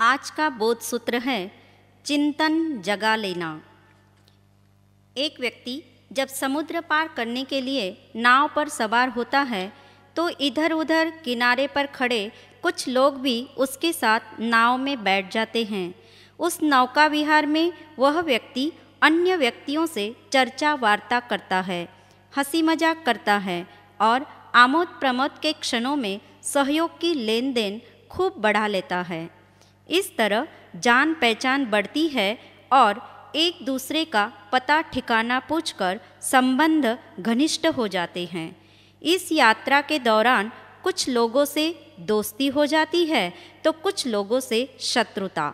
आज का बोध सूत्र है चिंतन जगा लेना एक व्यक्ति जब समुद्र पार करने के लिए नाव पर सवार होता है तो इधर उधर किनारे पर खड़े कुछ लोग भी उसके साथ नाव में बैठ जाते हैं उस नौका विहार में वह व्यक्ति अन्य व्यक्तियों से चर्चा वार्ता करता है हंसी मजाक करता है और आमोद प्रमोद के क्षणों में सहयोग की लेन देन खूब बढ़ा लेता है इस तरह जान पहचान बढ़ती है और एक दूसरे का पता ठिकाना पूछकर संबंध घनिष्ठ हो जाते हैं इस यात्रा के दौरान कुछ लोगों से दोस्ती हो जाती है तो कुछ लोगों से शत्रुता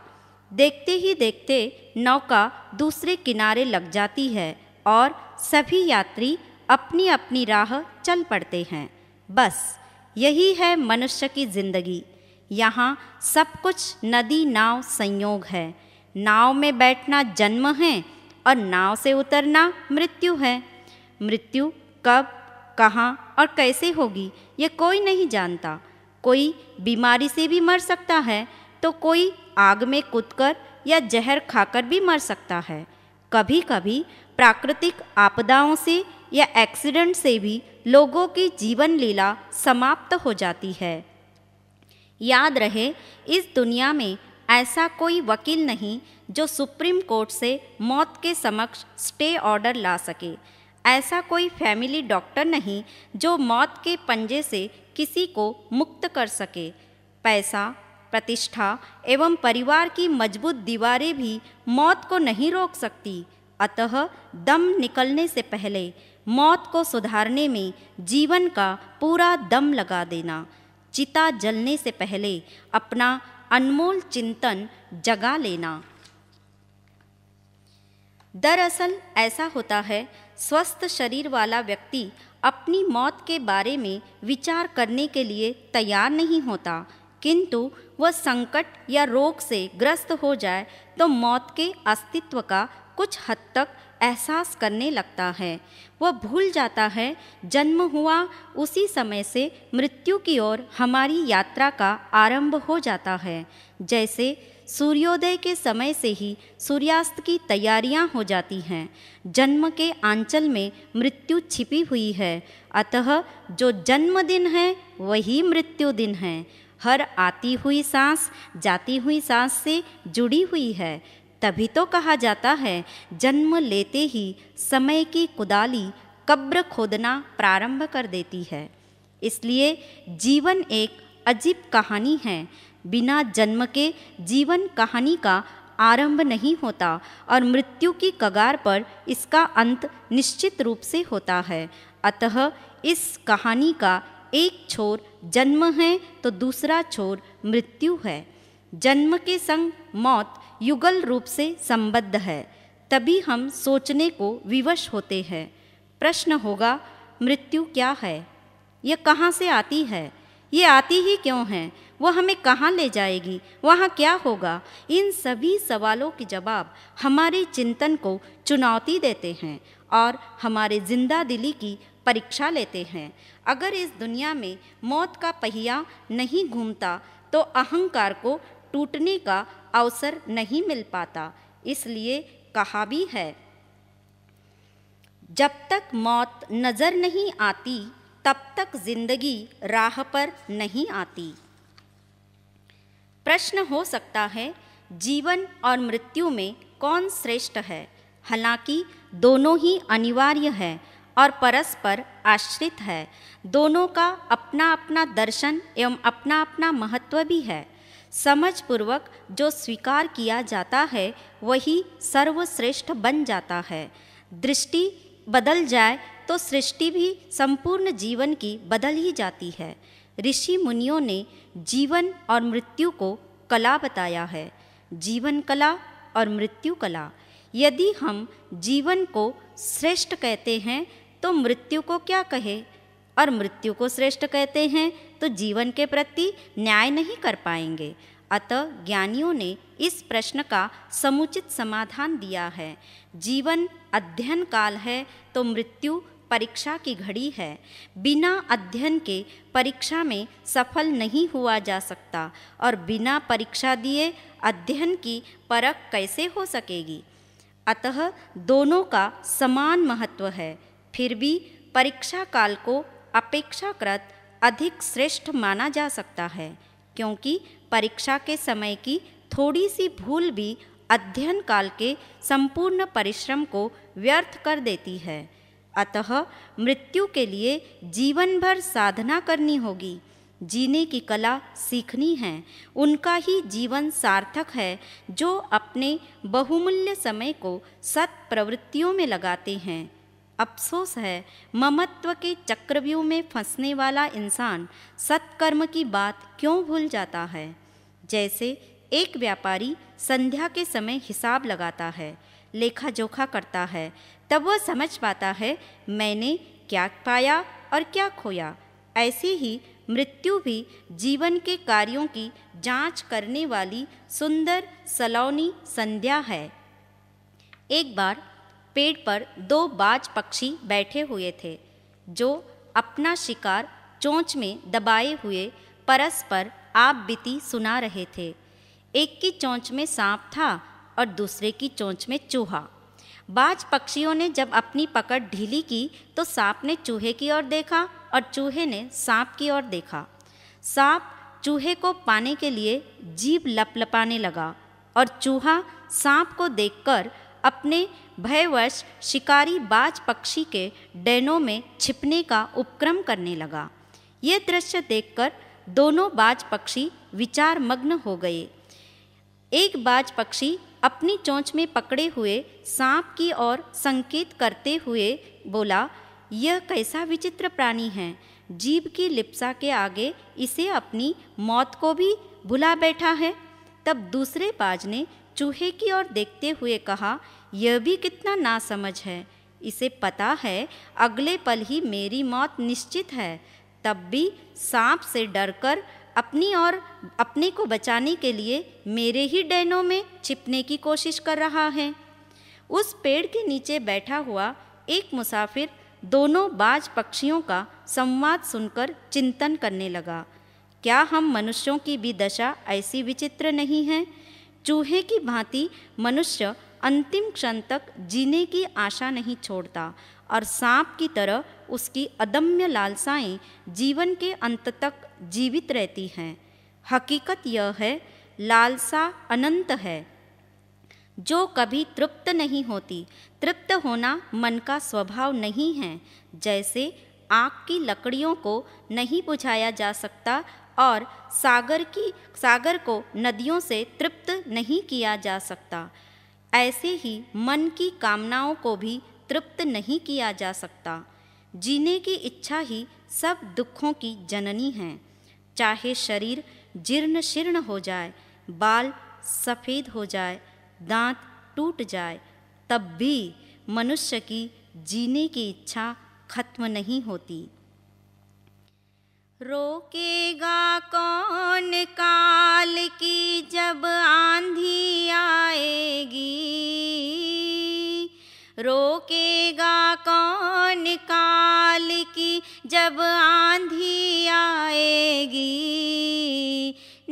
देखते ही देखते नौका दूसरे किनारे लग जाती है और सभी यात्री अपनी अपनी राह चल पड़ते हैं बस यही है मनुष्य की ज़िंदगी यहाँ सब कुछ नदी नाव संयोग है नाव में बैठना जन्म है और नाव से उतरना मृत्यु है मृत्यु कब कहाँ और कैसे होगी ये कोई नहीं जानता कोई बीमारी से भी मर सकता है तो कोई आग में कूदकर या जहर खाकर भी मर सकता है कभी कभी प्राकृतिक आपदाओं से या एक्सीडेंट से भी लोगों की जीवन लीला समाप्त हो जाती है याद रहे इस दुनिया में ऐसा कोई वकील नहीं जो सुप्रीम कोर्ट से मौत के समक्ष स्टे ऑर्डर ला सके ऐसा कोई फैमिली डॉक्टर नहीं जो मौत के पंजे से किसी को मुक्त कर सके पैसा प्रतिष्ठा एवं परिवार की मजबूत दीवारें भी मौत को नहीं रोक सकती अतः दम निकलने से पहले मौत को सुधारने में जीवन का पूरा दम लगा देना चिता जलने से पहले अपना अनमोल चिंतन जगा लेना दरअसल ऐसा होता है स्वस्थ शरीर वाला व्यक्ति अपनी मौत के बारे में विचार करने के लिए तैयार नहीं होता किंतु वह संकट या रोग से ग्रस्त हो जाए तो मौत के अस्तित्व का कुछ हद तक एहसास करने लगता है वह भूल जाता है जन्म हुआ उसी समय से मृत्यु की ओर हमारी यात्रा का आरंभ हो जाता है जैसे सूर्योदय के समय से ही सूर्यास्त की तैयारियां हो जाती हैं जन्म के आंचल में मृत्यु छिपी हुई है अतः जो जन्मदिन है वही मृत्यु दिन है हर आती हुई सांस जाती हुई सांस से जुड़ी हुई है तभी तो कहा जाता है जन्म लेते ही समय की कुदाली कब्र खोदना प्रारंभ कर देती है इसलिए जीवन एक अजीब कहानी है बिना जन्म के जीवन कहानी का आरंभ नहीं होता और मृत्यु की कगार पर इसका अंत निश्चित रूप से होता है अतः इस कहानी का एक छोर जन्म है तो दूसरा छोर मृत्यु है जन्म के संग मौत युगल रूप से संबद्ध है तभी हम सोचने को विवश होते हैं प्रश्न होगा मृत्यु क्या है यह कहाँ से आती है ये आती ही क्यों है वह हमें कहाँ ले जाएगी वहाँ क्या होगा इन सभी सवालों के जवाब हमारे चिंतन को चुनौती देते हैं और हमारे जिंदा दिली की परीक्षा लेते हैं अगर इस दुनिया में मौत का पहिया नहीं घूमता तो अहंकार को टूटने का अवसर नहीं मिल पाता इसलिए कहा भी है जब तक मौत नज़र नहीं आती तब तक जिंदगी राह पर नहीं आती प्रश्न हो सकता है जीवन और मृत्यु में कौन श्रेष्ठ है हालांकि दोनों ही अनिवार्य है और परस्पर आश्रित है दोनों का अपना अपना दर्शन एवं अपना अपना महत्व भी है समझपूर्वक जो स्वीकार किया जाता है वही सर्वश्रेष्ठ बन जाता है दृष्टि बदल जाए तो सृष्टि भी संपूर्ण जीवन की बदल ही जाती है ऋषि मुनियों ने जीवन और मृत्यु को कला बताया है जीवन कला और मृत्यु कला यदि हम जीवन को श्रेष्ठ कहते हैं तो मृत्यु को क्या कहे और मृत्यु को श्रेष्ठ कहते हैं तो जीवन के प्रति न्याय नहीं कर पाएंगे अतः ज्ञानियों ने इस प्रश्न का समुचित समाधान दिया है जीवन अध्ययन काल है तो मृत्यु परीक्षा की घड़ी है बिना अध्ययन के परीक्षा में सफल नहीं हुआ जा सकता और बिना परीक्षा दिए अध्ययन की परख कैसे हो सकेगी अतः दोनों का समान महत्व है फिर भी परीक्षा काल को अपेक्षाकृत अधिक श्रेष्ठ माना जा सकता है क्योंकि परीक्षा के समय की थोड़ी सी भूल भी अध्ययन काल के संपूर्ण परिश्रम को व्यर्थ कर देती है अतः मृत्यु के लिए जीवन भर साधना करनी होगी जीने की कला सीखनी है उनका ही जीवन सार्थक है जो अपने बहुमूल्य समय को सत प्रवृत्तियों में लगाते हैं अफसोस है ममत्व के चक्रव्यूह में फंसने वाला इंसान सत्कर्म की बात क्यों भूल जाता है जैसे एक व्यापारी संध्या के समय हिसाब लगाता है लेखा जोखा करता है तब वह समझ पाता है मैंने क्या पाया और क्या खोया ऐसे ही मृत्यु भी जीवन के कार्यों की जांच करने वाली सुंदर सलौनी संध्या है एक बार पेड़ पर दो बाज पक्षी बैठे हुए थे जो अपना शिकार चोंच में दबाए हुए परस्पर आप बीती सुना रहे थे एक की चोंच में सांप था और दूसरे की चोंच में चूहा बाज पक्षियों ने जब अपनी पकड़ ढीली की तो सांप ने चूहे की ओर देखा और चूहे ने सांप की ओर देखा सांप चूहे को पाने के लिए जीभ लपलपाने लगा और चूहा सांप को देखकर अपने भयवश शिकारी बाज पक्षी के डैनों में छिपने का उपक्रम करने लगा ये दृश्य देखकर दोनों बाज पक्षी विचार मग्न हो गए एक बाज पक्षी अपनी चोंच में पकड़े हुए सांप की ओर संकेत करते हुए बोला यह कैसा विचित्र प्राणी है जीव की लिप्सा के आगे इसे अपनी मौत को भी भुला बैठा है तब दूसरे बाज ने चूहे की ओर देखते हुए कहा यह भी कितना नासमझ है इसे पता है अगले पल ही मेरी मौत निश्चित है तब भी सांप से डरकर अपनी और अपने को बचाने के लिए मेरे ही डैनों में छिपने की कोशिश कर रहा है उस पेड़ के नीचे बैठा हुआ एक मुसाफिर दोनों बाज पक्षियों का संवाद सुनकर चिंतन करने लगा क्या हम मनुष्यों की भी दशा ऐसी विचित्र नहीं है चूहे की भांति मनुष्य अंतिम क्षण तक जीने की आशा नहीं छोड़ता और सांप की तरह उसकी अदम्य लालसाएं जीवन के अंत तक जीवित रहती हैं हकीकत यह है लालसा अनंत है जो कभी तृप्त नहीं होती तृप्त होना मन का स्वभाव नहीं है जैसे आग की लकड़ियों को नहीं बुझाया जा सकता और सागर की सागर को नदियों से तृप्त नहीं किया जा सकता ऐसे ही मन की कामनाओं को भी तृप्त नहीं किया जा सकता जीने की इच्छा ही सब दुखों की जननी है चाहे शरीर जीर्ण शीर्ण हो जाए बाल सफ़ेद हो जाए दांत टूट जाए तब भी मनुष्य की जीने की इच्छा खत्म नहीं होती रोकेगा कौन काल की जब आंधी आएगी रोकेगा कौन काल की जब आंधी आएगी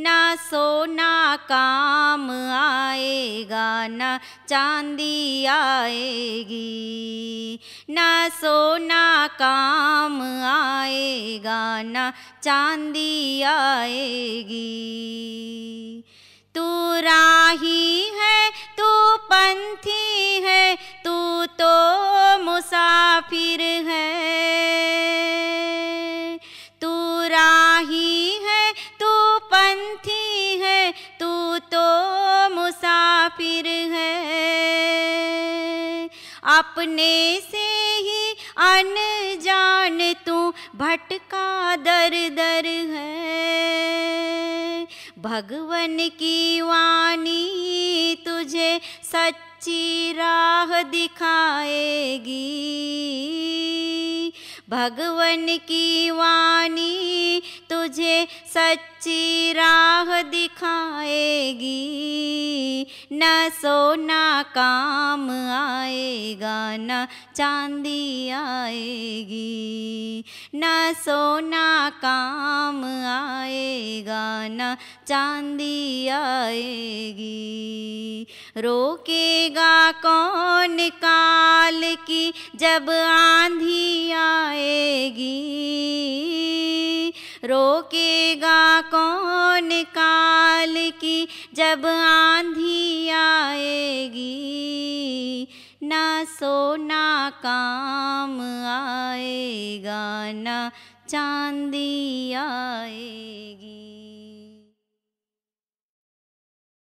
ना सोना काम आएगा ना चांदी आएगी ना सोना काम आएगा ना चांदी आएगी तू राही है तू पंथी है तू तो मुसाफिर है तू राही है तू पंथी है तू तो मुसाफिर है अपने से का दर दर है भगवन की वाणी तुझे सच्ची राह दिखाएगी भगवन की वाणी तुझे सच्ची राह दिखाएगी न सोना काम आएगा न चांदी आ ना सोना काम आएगा ना चांदी आएगी रोकेगा कौन काल की जब आंधी आएगी रोकेगा कौन काल की जब आंधी आएगी ना सोना काम आएगा ना चांदी आएगी